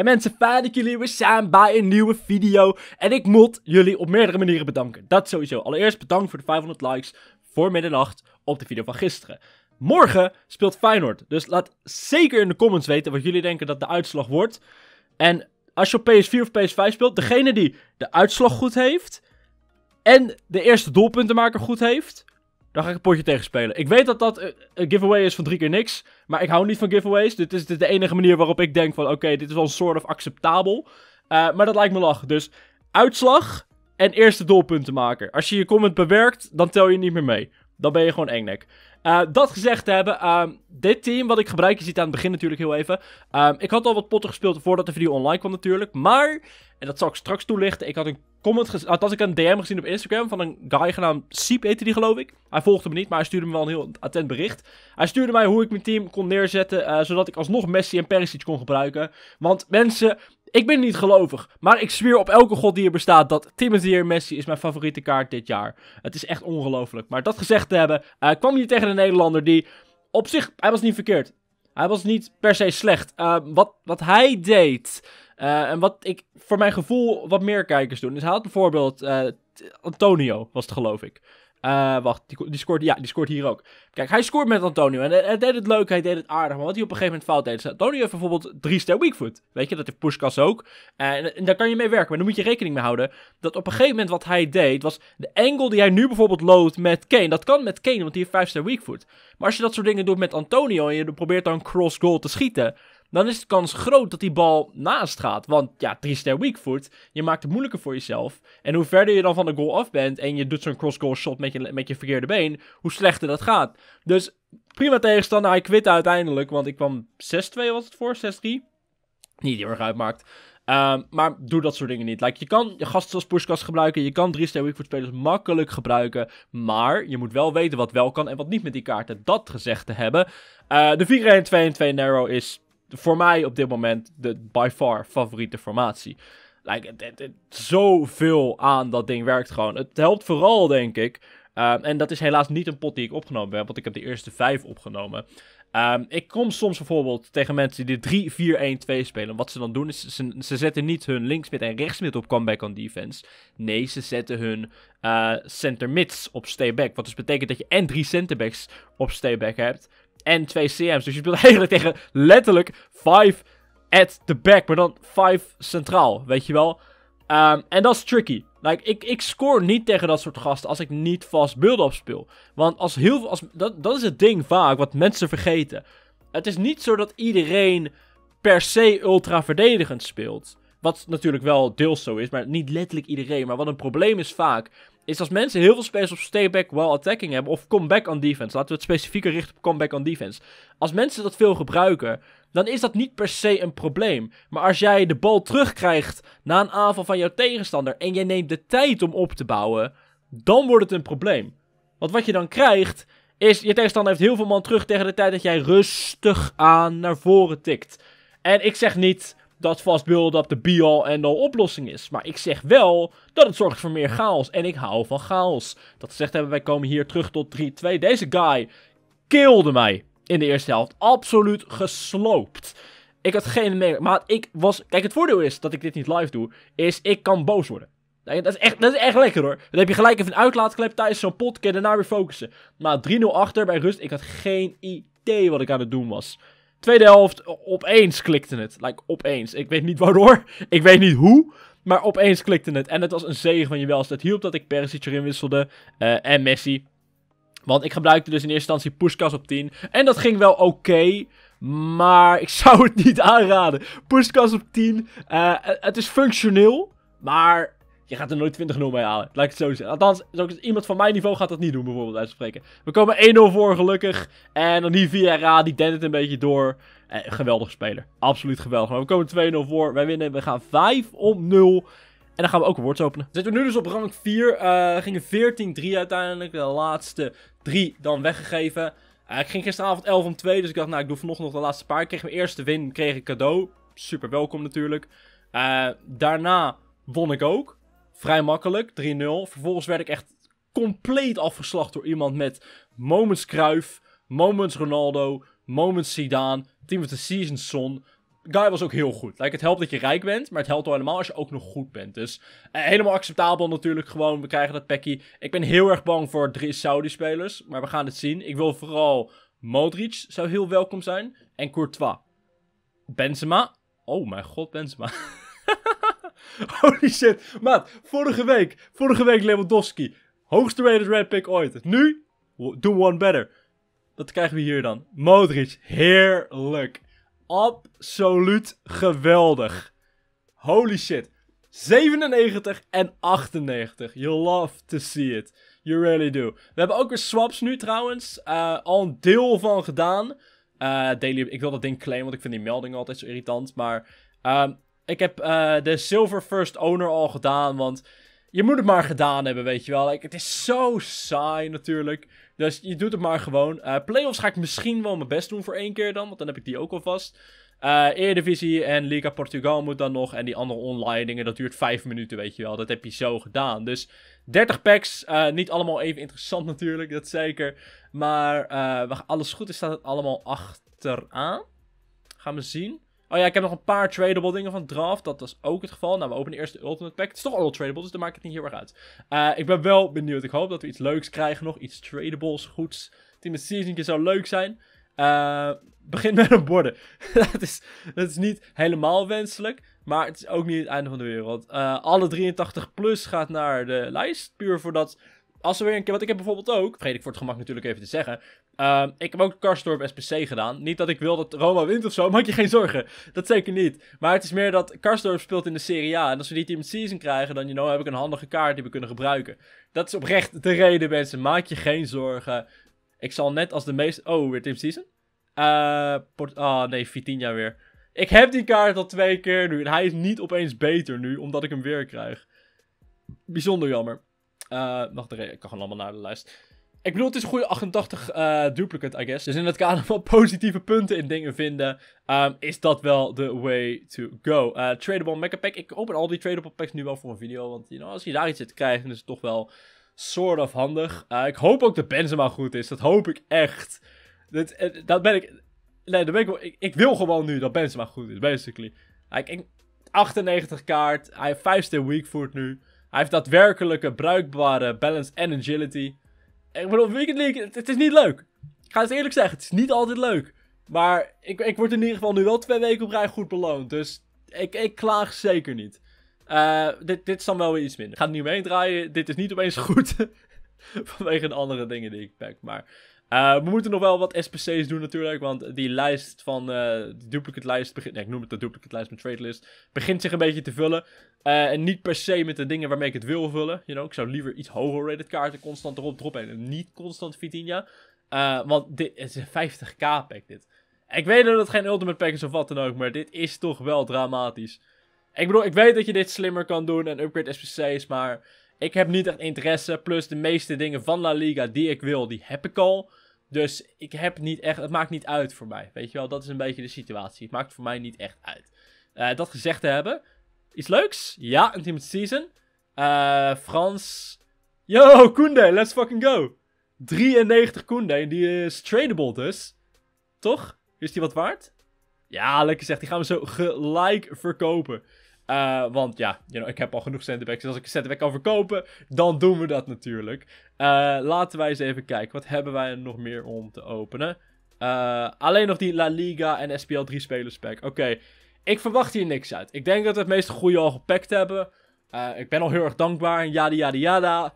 En mensen, fijn dat jullie weer zijn bij een nieuwe video. En ik moet jullie op meerdere manieren bedanken. Dat sowieso. Allereerst bedankt voor de 500 likes voor middernacht op de video van gisteren. Morgen speelt Feyenoord. Dus laat zeker in de comments weten wat jullie denken dat de uitslag wordt. En als je op PS4 of PS5 speelt, degene die de uitslag goed heeft... en de eerste doelpuntenmaker goed heeft... Dan ga ik een potje tegen spelen. Ik weet dat dat eh, een giveaway is van drie keer niks. Maar ik hou niet van giveaways. Dit is, de enige manier waarop ik denk van... Oké, dit is wel een soort of acceptabel. Uh, maar dat lijkt me lach. Dus uitslag en eerste doelpunten maken. Als je je comment bewerkt, dan tel je niet meer mee. Dan ben je gewoon engnek. Uh, eh, dat gezegd hebben, ehm, dit team wat ik gebruik, je ziet aan het begin natuurlijk heel even. Ehm, ik had al wat potten gespeeld voordat de video online kwam natuurlijk. Maar, en dat zal ik straks toelichten, ik had een comment als ah, ik een DM gezien op Instagram van een guy genaamd Siep heette die geloof ik. Hij volgde me niet, maar hij stuurde me wel een heel attent bericht. Hij stuurde mij hoe ik mijn team kon neerzetten, eh, zodat ik alsnog Messi en Perisic kon gebruiken. Want mensen, ik ben niet gelovig, maar ik zweer op elke god die er bestaat dat Timothy en Messi is mijn favoriete kaart dit jaar. Het is echt ongelooflijk. Maar dat gezegd te hebben, eh, kwam je tegen een Nederlander die op zich, hij was niet verkeerd. Hij was niet per se slecht. Eh, wat, wat hij deed, eh, en wat ik voor mijn gevoel wat meer kijkers doen, is hij had bijvoorbeeld Antonio, was het geloof ik. Eh, wacht, die, scoort, ja, die scoort hier ook. Kijk, hij scoort met Antonio. En hij deed het leuk, hij deed het aardig. Maar wat hij op een gegeven moment fout deed... Antonio heeft bijvoorbeeld drie ster weakfoot. Weet je, dat heeft Pushkas ook. Eh, en, daar kan je mee werken. Maar dan moet je rekening mee houden... dat op een gegeven moment wat hij deed... was de angle die hij nu bijvoorbeeld loopt met Kane. Dat kan met Kane, want die heeft vijf ster weakfoot. Maar als je dat soort dingen doet met Antonio... en je probeert dan cross-goal te schieten dan is de kans groot dat die bal naast gaat. Want ja, 3 ster weakfoot, je maakt het moeilijker voor jezelf. En hoe verder je dan van de goal af bent en je doet zo'n cross-goal shot met je, met je verkeerde been, hoe slechter dat gaat. Dus prima tegenstander, hij kwitte uiteindelijk, want ik kwam 6-2 was het voor, 6-3. Niet heel erg uitmaakt. Ehm, maar doe dat soort dingen niet. je kan je gasten als pushkast gebruiken. Je kan 3-ster weakfoot spelers makkelijk gebruiken. Maar je moet wel weten wat wel kan en wat niet met die kaarten. Dat gezegd te hebben. Eh, de 4-1, 2-1, 2 narrow is voor mij op dit moment de by far favoriete formatie. Like, het, zo veel zoveel aan dat ding werkt gewoon. Het helpt vooral, denk ik. Ehm, en dat is helaas niet een pot die ik opgenomen heb, want ik heb de eerste vijf opgenomen. Ehm, ik kom soms bijvoorbeeld tegen mensen die 3-4-1-2 spelen. Wat ze dan doen is, ze, ze zetten niet hun linksmid en rechtsmid op comeback on defense. Nee, ze zetten hun uh, eh, center mids op stayback. Wat dus betekent dat je en drie centerbacks op stayback hebt en twee CM's. Dus je speelt eigenlijk tegen letterlijk 5 at the back, maar dan 5 centraal, weet je wel. Ehm, en dat is tricky. Like, ik, ik score niet tegen dat soort gasten als ik niet vast build-up speel. Want als heel veel, als, dat, dat is het ding vaak, wat mensen vergeten. Het is niet zo dat iedereen per se ultra verdedigend speelt. Wat natuurlijk wel deels zo is, maar niet letterlijk iedereen. Maar wat een probleem is vaak, is als mensen heel veel space op stay back while attacking hebben. Of comeback on defense. Laten we het specifieker richten op comeback on defense. Als mensen dat veel gebruiken, dan is dat niet per se een probleem. Maar als jij de bal terugkrijgt na een aanval van jouw tegenstander. En jij neemt de tijd om op te bouwen. Dan wordt het een probleem. Want wat je dan krijgt, is je tegenstander heeft heel veel man terug tegen de tijd dat jij rustig aan naar voren tikt. En ik zeg niet dat vast build-up de be-all en no oplossing is. Maar ik zeg wel dat het zorgt voor meer chaos. En ik hou van chaos. Dat gezegd hebben, wij komen hier terug tot 3-2. Deze guy kilde mij in de eerste helft. Absoluut gesloopt. Ik had geen meer. Maar ik was. Kijk, het voordeel is dat ik dit niet live doe. Is ik kan boos worden. Dat is, echt, dat is echt lekker hoor. Dan heb je gelijk even een uitlaatklep tijdens zo'n podcast. En daarna weer focussen. Maar 3-0 achter bij rust. Ik had geen idee wat ik aan het doen was. Tweede helft, opeens klikte het. Like, opeens. Ik weet niet waardoor. Ik weet niet hoe. Maar opeens klikte het. En het was een zegen van je als Het hielp dat ik Perisic erin wisselde. Eh, en Messi. Want ik gebruikte dus in eerste instantie Puskas op 10. En dat ging wel oké. maar ik zou het niet aanraden. Puskas op 10. Eh, het is functioneel. Maar je gaat er nooit 20-0 mee halen. Laat ik het zo zeggen. Althans, iemand van mijn niveau gaat dat niet doen, bijvoorbeeld uitspreken. We komen 1-0 voor, gelukkig. En dan die VRA, die dent het een beetje door. Eh, geweldige speler. Absoluut geweldig. Maar we komen 2-0 voor. Wij winnen. We gaan 5 om 0. En dan gaan we ook woord openen. Zitten we nu dus op rang 4. Uh, eh, gingen 14-3 uiteindelijk. De laatste 3 dan weggegeven. Uh, ik ging gisteravond 11 om 2. Dus ik dacht, nou, ik doe vanochtend nog de laatste paar. Ik kreeg mijn eerste win. Kreeg ik cadeau. Super welkom natuurlijk. Uh, daarna won ik ook vrij makkelijk, 3-0. Vervolgens werd ik echt compleet afgeslacht door iemand met moments Cruyff, moments Ronaldo, moments Zidane, team of the season Son. Guy was ook heel goed. Like, het helpt dat je rijk bent, maar het helpt al helemaal als je ook nog goed bent. Dus eh, helemaal acceptabel natuurlijk gewoon. We krijgen dat pecky. Ik ben heel erg bang voor drie Saudi-spelers, maar we gaan het zien. Ik wil vooral Modric zou heel welkom zijn en Courtois. Benzema. Oh mijn god, Benzema. Holy shit. Maat, vorige week. Vorige week Lewandowski. Hoogste rated red pick ooit. Nu? Do one better. Wat krijgen we hier dan. Modric. Heerlijk. Absoluut geweldig. Holy shit. 97 en 98. You love to see it. You really do. We hebben ook weer swaps nu trouwens. Eh, al een deel van gedaan. Eh, daily, ik wil dat ding claimen, want ik vind die melding altijd zo irritant. Maar ehm, ik heb eh, de Silver First Owner al gedaan, want je moet het maar gedaan hebben, weet je wel. Like, het is zo saai natuurlijk. Dus je doet het maar gewoon. Eh, playoffs ga ik misschien wel mijn best doen voor één keer dan, want dan heb ik die ook al vast. Uh, eh, Eredivisie en Liga Portugal moet dan nog. En die andere online dingen, dat duurt 5 minuten, weet je wel. Dat heb je zo gedaan. Dus 30 packs, niet allemaal even interessant natuurlijk, dat zeker. Maar uh, alles goed is, staat het allemaal achteraan. Gaan we zien. Oh ja, ik heb nog een paar tradable dingen van draft. Dat was ook het geval. Nou, we openen eerst de Ultimate Pack. Het is toch all tradable, dus dan maakt het niet heel erg uit. Eh, ik ben wel benieuwd. Ik hoop dat we iets leuks krijgen nog. Iets tradables, goeds. Team of Season zou leuk zijn. Eh, begin met een borden. dat, is, dat is niet helemaal wenselijk. Maar het is ook niet het einde van de wereld. Eh, alle 83 plus gaat naar de lijst. Puur voor dat als we weer een keer, want ik heb bijvoorbeeld ook, vergeet ik voor het gemak natuurlijk even te zeggen. Ehm, ik heb ook Karstorp SPC gedaan. Niet dat ik wil dat Roma wint of zo, maak je geen zorgen. Dat zeker niet. Maar het is meer dat Karstorp speelt in de Serie A. En als we die team season krijgen, dan you know, heb ik een handige kaart die we kunnen gebruiken. Dat is oprecht de reden, mensen. Maak je geen zorgen. Ik zal net als de meeste. Oh, weer team season? Uh, Oh nee, Vitinha weer. Ik heb die kaart al twee keer nu. En hij is niet opeens beter nu, omdat ik hem weer krijg. Bijzonder jammer mag eh, ik kan gewoon allemaal naar de lijst. Ik bedoel, het is een goede 88 eh, duplicate, I guess. Dus in het kader van positieve punten in dingen vinden, ehm, is dat wel de way to go. Uh, tradable pack. Ik open al die tradable packs nu wel voor een video. Want als je daar iets zit te krijgen, is het toch wel soort of handig. ik hoop ook dat Benzema goed is. Dat hoop ik echt. Dat, dat ben ik... Nee, dat ben ik, ik, wil gewoon nu dat Benzema goed is, basically. Hij 98 kaart. Hij heeft 5 weak nu. Hij heeft daadwerkelijke, bruikbare balance en agility. Ik bedoel, Weekend League, het, is niet leuk. Ik ga het eerlijk zeggen, het is niet altijd leuk. Maar ik, ik word in ieder geval nu wel twee weken op rij goed beloond. Dus ik, ik klaag zeker niet. Eh, dit, dit is dan wel weer iets minder. Ik ga het niet omheen draaien. Dit is niet opeens goed. vanwege de andere dingen die ik pak. Maar eh, we moeten nog wel wat SPC's doen natuurlijk, want die lijst van uh, de duplicate lijst, begint, nee, ik noem het de duplicate lijst, met trade list, begint zich een beetje te vullen. Eh, en niet per se met de dingen waarmee ik het wil vullen. You know, ik zou liever iets hoger rated kaarten constant erop droppen en niet constant Vitinha. want dit is een 50k pack dit. Ik weet dat het geen ultimate pack is of wat dan ook, maar dit is toch wel dramatisch. Ik bedoel, ik weet dat je dit slimmer kan doen en upgrade SPC's, maar ik heb niet echt interesse. Plus de meeste dingen van La Liga die ik wil, die heb ik al. Dus ik heb niet echt, het maakt niet uit voor mij. Weet je wel, dat is een beetje de situatie. Het maakt voor mij niet echt uit. Eh, dat gezegd te hebben. Iets leuks? Ja, Intimate Season. Eh, Frans. Yo, Koende, let's fucking go. 93 Koende, die is tradable dus. Toch? Is die wat waard? Ja, lekker gezegd. Die gaan we zo gelijk verkopen. Eh, want ja, you know, ik heb al genoeg centerbacks. Dus als ik een centerback kan verkopen, dan doen we dat natuurlijk. Eh, laten wij eens even kijken. Wat hebben wij nog meer om te openen? Eh, alleen nog die La Liga en SPL 3 spelers pack. Oké, ik verwacht hier niks uit. Ik denk dat we het meeste goede al gepakt hebben. ik ben al heel erg dankbaar. Yada yada yada.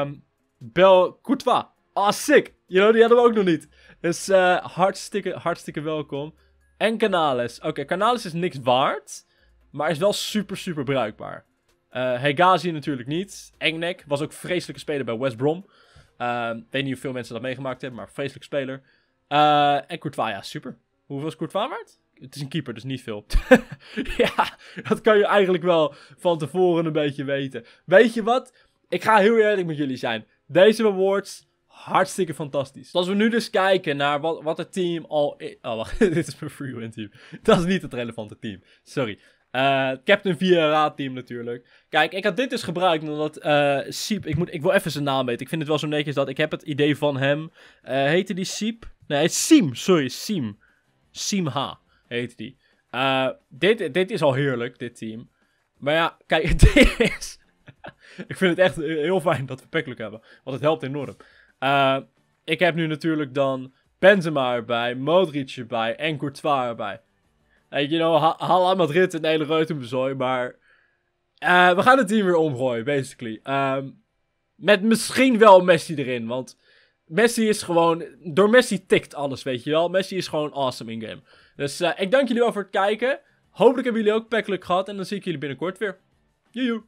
Um, Bel Courtois. Ah, sick. You know, die hadden we ook nog niet. Dus hartstikke, hartstikke welkom. En Canales. Oké, Canales is niks waard. Maar is wel super, super bruikbaar. Uh, Hegazi natuurlijk niet. Engnek was ook vreselijke speler bij West Brom. Uh, weet niet hoeveel mensen dat meegemaakt hebben, maar vreselijke speler. Eh, en Courtois, ja, super. Hoeveel is Courtois waard? Het is een keeper, dus niet veel. ja, dat kan je eigenlijk wel van tevoren een beetje weten. Weet je wat? Ik ga heel eerlijk met jullie zijn. Deze awards, hartstikke fantastisch. Als we nu dus kijken naar wat, wat het team al... Oh, wacht, dit is mijn win team. Dat is niet het relevante team. Sorry. Uh, Captain Vieira raadteam natuurlijk. Kijk, ik had dit dus gebruikt omdat uh, Siep... Ik, moet, ik wil even zijn naam weten. Ik vind het wel zo netjes dat ik heb het idee van hem. Uh, heette die Siep? Nee, het Siem. Sorry, Siem. Siem H heette die. Uh, dit, dit is al heerlijk, dit team. Maar ja, kijk, dit is... ik vind het echt heel fijn dat we Pekelijk hebben. Want het helpt enorm. ik heb nu natuurlijk dan Benzema erbij, Modric erbij en Courtois erbij ik je nou ha Hala Madrid en hele zooi, Maar eh, we gaan het team weer omgooien, basically. Ehm, met misschien wel Messi erin. Want Messi is gewoon... Door Messi tikt alles, weet je wel. Messi is gewoon awesome in-game. Dus eh, ik dank jullie wel voor het kijken. Hopelijk hebben jullie ook pekkelijk gehad. En dan zie ik jullie binnenkort weer. Joejoe.